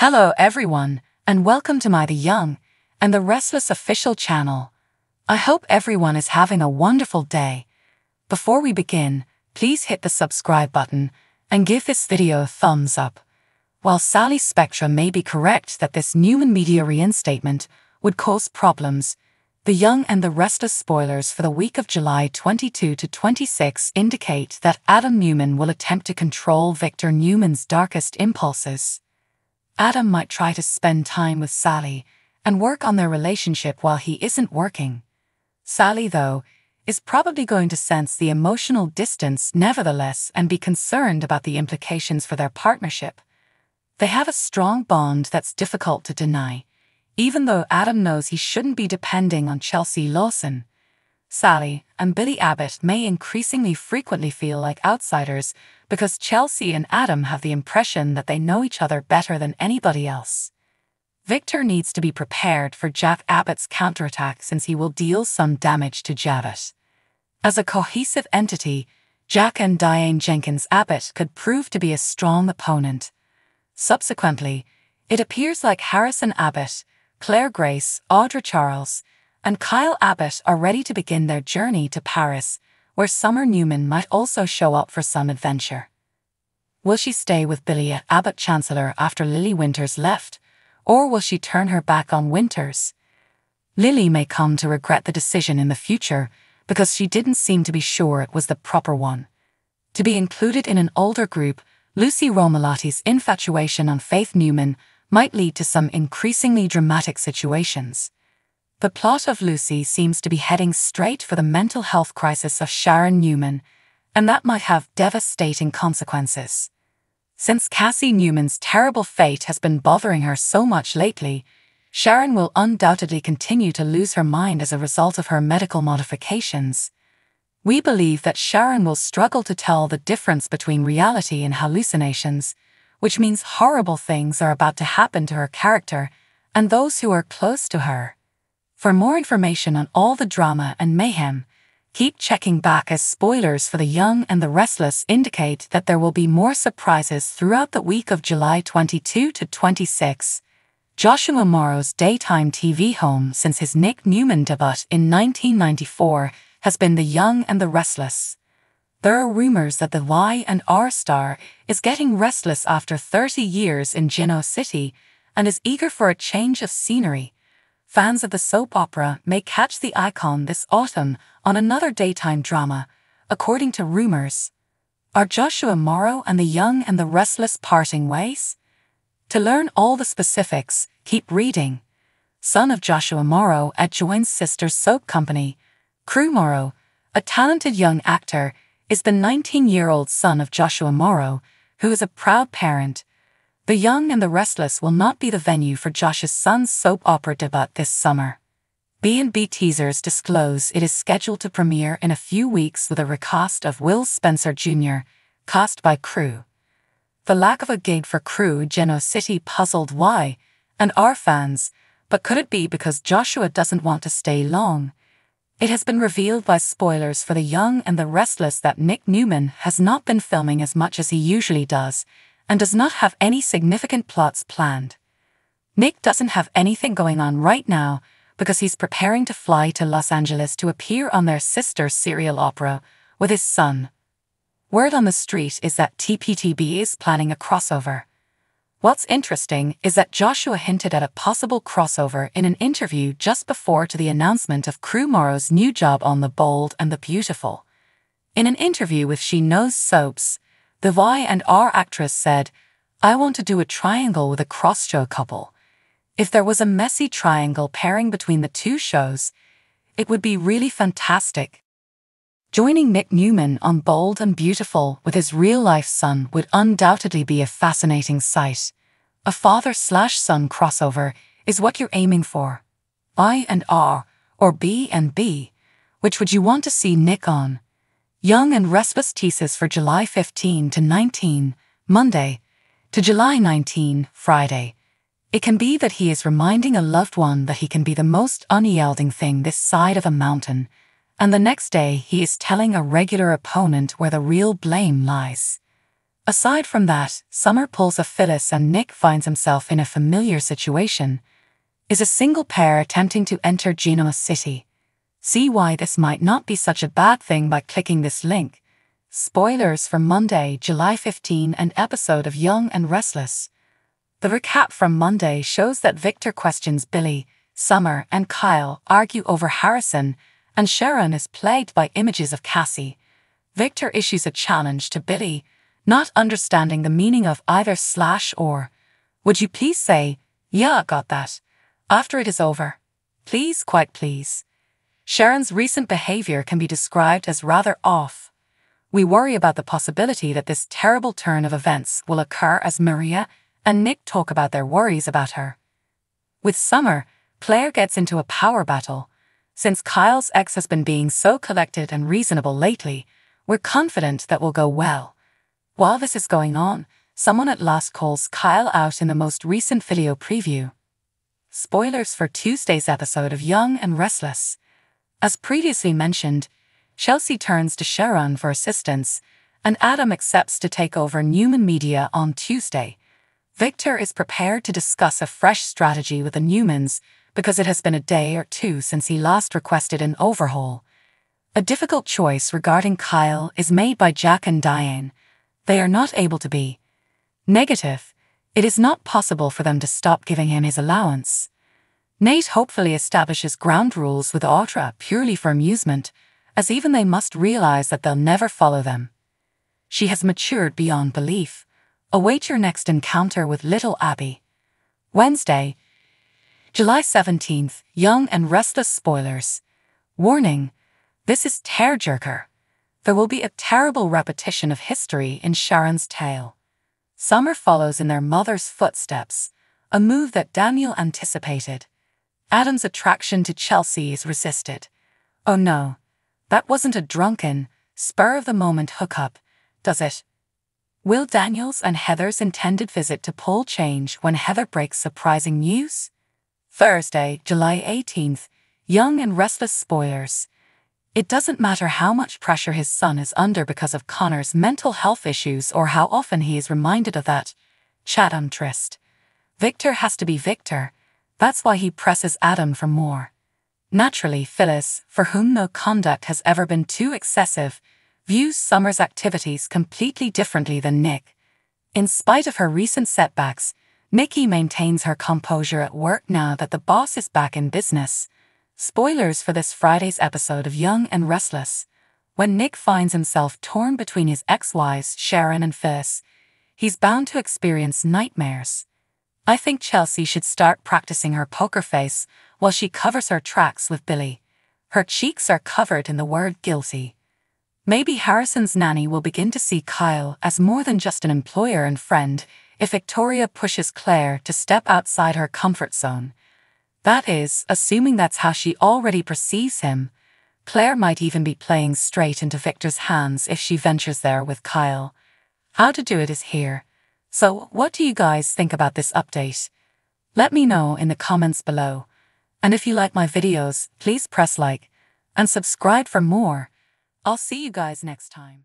Hello everyone, and welcome to my The Young and the Restless official channel. I hope everyone is having a wonderful day. Before we begin, please hit the subscribe button and give this video a thumbs up. While Sally Spectra may be correct that this Newman media reinstatement would cause problems, the Young and the Restless spoilers for the week of July 22 to 26 indicate that Adam Newman will attempt to control Victor Newman's darkest impulses. Adam might try to spend time with Sally and work on their relationship while he isn't working. Sally, though, is probably going to sense the emotional distance nevertheless and be concerned about the implications for their partnership. They have a strong bond that's difficult to deny, even though Adam knows he shouldn't be depending on Chelsea Lawson. Sally, and Billy Abbott may increasingly frequently feel like outsiders because Chelsea and Adam have the impression that they know each other better than anybody else. Victor needs to be prepared for Jack Abbott's counterattack since he will deal some damage to Javet. As a cohesive entity, Jack and Diane Jenkins Abbott could prove to be a strong opponent. Subsequently, it appears like Harrison Abbott, Claire Grace, Audra Charles, and Kyle Abbott are ready to begin their journey to Paris, where Summer Newman might also show up for some adventure. Will she stay with Billy at Abbott Chancellor after Lily Winters left, or will she turn her back on Winters? Lily may come to regret the decision in the future because she didn't seem to be sure it was the proper one. To be included in an older group, Lucy Romolati's infatuation on Faith Newman might lead to some increasingly dramatic situations. The plot of Lucy seems to be heading straight for the mental health crisis of Sharon Newman, and that might have devastating consequences. Since Cassie Newman's terrible fate has been bothering her so much lately, Sharon will undoubtedly continue to lose her mind as a result of her medical modifications. We believe that Sharon will struggle to tell the difference between reality and hallucinations, which means horrible things are about to happen to her character and those who are close to her. For more information on all the drama and mayhem, keep checking back as spoilers for The Young and the Restless indicate that there will be more surprises throughout the week of July 22 to 26. Joshua Morrow's daytime TV home since his Nick Newman debut in 1994 has been The Young and the Restless. There are rumors that the Y and R star is getting restless after 30 years in Jino City and is eager for a change of scenery fans of the soap opera may catch the icon this autumn on another daytime drama, according to rumors. Are Joshua Morrow and the Young and the Restless parting ways? To learn all the specifics, keep reading. Son of Joshua Morrow at Joins sister's soap company, Crew Morrow, a talented young actor, is the 19 year old son of Joshua Morrow, who is a proud parent the Young and the Restless will not be the venue for Josh's son's soap opera debut this summer. B&B Teasers disclose it is scheduled to premiere in a few weeks with a recast of Will Spencer Jr., cast by Crew. The lack of a gig for Crew Geno City puzzled why, and our fans, but could it be because Joshua doesn't want to stay long? It has been revealed by spoilers for The Young and the Restless that Nick Newman has not been filming as much as he usually does, and does not have any significant plots planned. Nick doesn't have anything going on right now because he's preparing to fly to Los Angeles to appear on their sister serial opera with his son. Word on the street is that TPTB is planning a crossover. What's interesting is that Joshua hinted at a possible crossover in an interview just before to the announcement of Crew Morrow's new job on The Bold and the Beautiful. In an interview with She Knows Soaps, the Y and R actress said, I want to do a triangle with a cross show couple. If there was a messy triangle pairing between the two shows, it would be really fantastic. Joining Nick Newman on Bold and Beautiful with his real life son would undoubtedly be a fascinating sight. A father slash son crossover is what you're aiming for. I and R, or B and B, which would you want to see Nick on? Young and Restless Thesis for July 15 to 19, Monday, to July 19, Friday. It can be that he is reminding a loved one that he can be the most unyielding thing this side of a mountain, and the next day he is telling a regular opponent where the real blame lies. Aside from that, Summer pulls a Phyllis and Nick finds himself in a familiar situation. Is a single pair attempting to enter Genoa City. See why this might not be such a bad thing by clicking this link. Spoilers for Monday, July 15, and episode of Young and Restless. The recap from Monday shows that Victor questions Billy, Summer, and Kyle argue over Harrison, and Sharon is plagued by images of Cassie. Victor issues a challenge to Billy, not understanding the meaning of either slash or. Would you please say, Yeah, got that, after it is over? Please, quite please. Sharon's recent behavior can be described as rather off. We worry about the possibility that this terrible turn of events will occur as Maria and Nick talk about their worries about her. With Summer, Claire gets into a power battle. Since Kyle's ex has been being so collected and reasonable lately, we're confident that will go well. While this is going on, someone at last calls Kyle out in the most recent Filio preview. Spoilers for Tuesday's episode of Young and Restless. As previously mentioned, Chelsea turns to Sharon for assistance, and Adam accepts to take over Newman Media on Tuesday. Victor is prepared to discuss a fresh strategy with the Newmans because it has been a day or two since he last requested an overhaul. A difficult choice regarding Kyle is made by Jack and Diane. They are not able to be negative. It is not possible for them to stop giving him his allowance. Nate hopefully establishes ground rules with Audra purely for amusement, as even they must realize that they'll never follow them. She has matured beyond belief. Await your next encounter with little Abby. Wednesday, July 17th, Young and Restless Spoilers. Warning, this is Tearjerker. There will be a terrible repetition of history in Sharon's tale. Summer follows in their mother's footsteps, a move that Daniel anticipated. Adam's attraction to Chelsea is resisted. Oh no, that wasn't a drunken, spur of the moment hookup, does it? Will Daniels and Heather's intended visit to Paul change when Heather breaks surprising news? Thursday, July 18th, young and restless spoilers. It doesn't matter how much pressure his son is under because of Connor's mental health issues or how often he is reminded of that. and tryst. Victor has to be Victor that's why he presses Adam for more. Naturally, Phyllis, for whom no conduct has ever been too excessive, views Summer's activities completely differently than Nick. In spite of her recent setbacks, Nikki maintains her composure at work now that the boss is back in business. Spoilers for this Friday's episode of Young and Restless. When Nick finds himself torn between his ex wives, Sharon and Phyllis, he's bound to experience nightmares. I think Chelsea should start practicing her poker face while she covers her tracks with Billy. Her cheeks are covered in the word guilty. Maybe Harrison's nanny will begin to see Kyle as more than just an employer and friend if Victoria pushes Claire to step outside her comfort zone. That is, assuming that's how she already perceives him. Claire might even be playing straight into Victor's hands if she ventures there with Kyle. How to do it is here. So, what do you guys think about this update? Let me know in the comments below. And if you like my videos, please press like and subscribe for more. I'll see you guys next time.